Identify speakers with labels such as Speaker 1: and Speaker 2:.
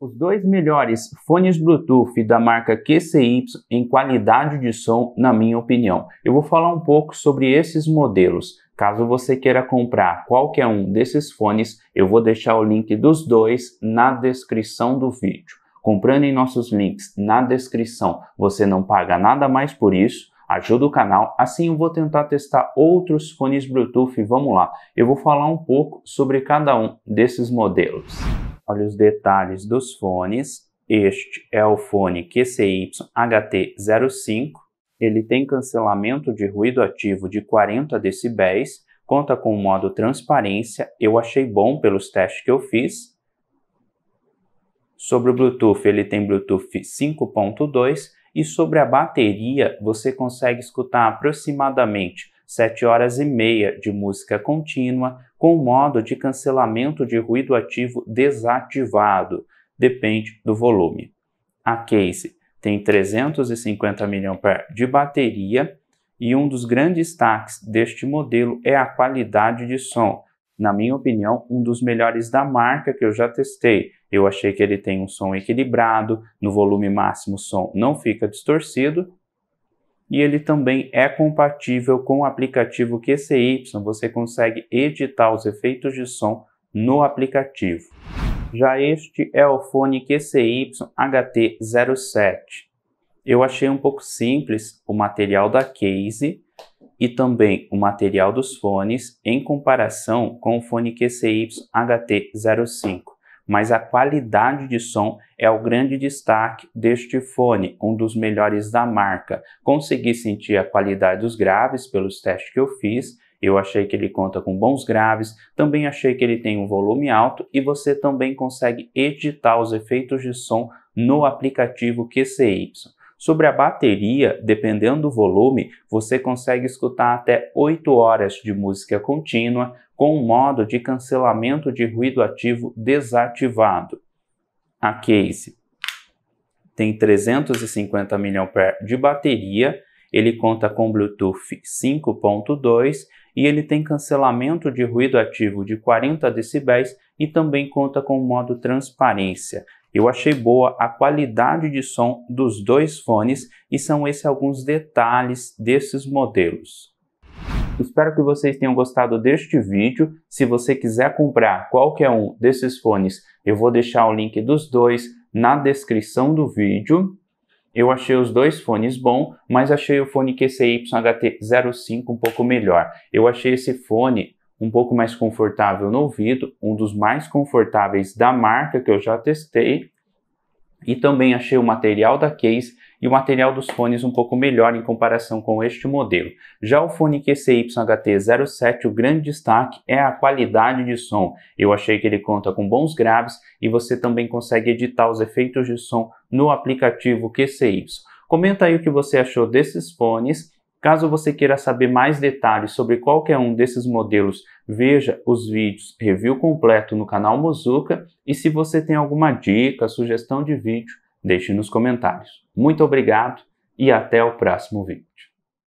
Speaker 1: Os dois melhores fones Bluetooth da marca QCY em qualidade de som, na minha opinião. Eu vou falar um pouco sobre esses modelos. Caso você queira comprar qualquer um desses fones, eu vou deixar o link dos dois na descrição do vídeo. Comprando em nossos links na descrição, você não paga nada mais por isso. Ajuda o canal, assim eu vou tentar testar outros fones Bluetooth. Vamos lá, eu vou falar um pouco sobre cada um desses modelos. Olha os detalhes dos fones. Este é o fone QCY HT05. Ele tem cancelamento de ruído ativo de 40 decibéis, conta com o modo transparência, eu achei bom pelos testes que eu fiz. Sobre o Bluetooth, ele tem Bluetooth 5.2 e sobre a bateria, você consegue escutar aproximadamente sete horas e meia de música contínua, com o modo de cancelamento de ruído ativo desativado, depende do volume. A case tem 350 mAh de bateria e um dos grandes destaques deste modelo é a qualidade de som. Na minha opinião, um dos melhores da marca que eu já testei. Eu achei que ele tem um som equilibrado, no volume máximo o som não fica distorcido e ele também é compatível com o aplicativo QCY. Você consegue editar os efeitos de som no aplicativo. Já este é o fone QCY HT07. Eu achei um pouco simples o material da case e também o material dos fones em comparação com o fone QCY HT05 mas a qualidade de som é o grande destaque deste fone, um dos melhores da marca. Consegui sentir a qualidade dos graves pelos testes que eu fiz. Eu achei que ele conta com bons graves, também achei que ele tem um volume alto e você também consegue editar os efeitos de som no aplicativo QCY. Sobre a bateria, dependendo do volume, você consegue escutar até 8 horas de música contínua com o um modo de cancelamento de ruído ativo desativado. A case tem 350 mAh de bateria, ele conta com Bluetooth 5.2 e ele tem cancelamento de ruído ativo de 40 decibéis e também conta com o modo transparência. Eu achei boa a qualidade de som dos dois fones e são esses alguns detalhes desses modelos. Espero que vocês tenham gostado deste vídeo. Se você quiser comprar qualquer um desses fones, eu vou deixar o link dos dois na descrição do vídeo. Eu achei os dois fones bom, mas achei o fone QCY-HT05 um pouco melhor. Eu achei esse fone um pouco mais confortável no ouvido, um dos mais confortáveis da marca que eu já testei. E também achei o material da case e o material dos fones um pouco melhor em comparação com este modelo. Já o fone QCYHT07, o grande destaque é a qualidade de som. Eu achei que ele conta com bons graves e você também consegue editar os efeitos de som no aplicativo QCY. Comenta aí o que você achou desses fones Caso você queira saber mais detalhes sobre qualquer um desses modelos, veja os vídeos review completo no canal Mozuka e se você tem alguma dica, sugestão de vídeo, deixe nos comentários. Muito obrigado e até o próximo vídeo.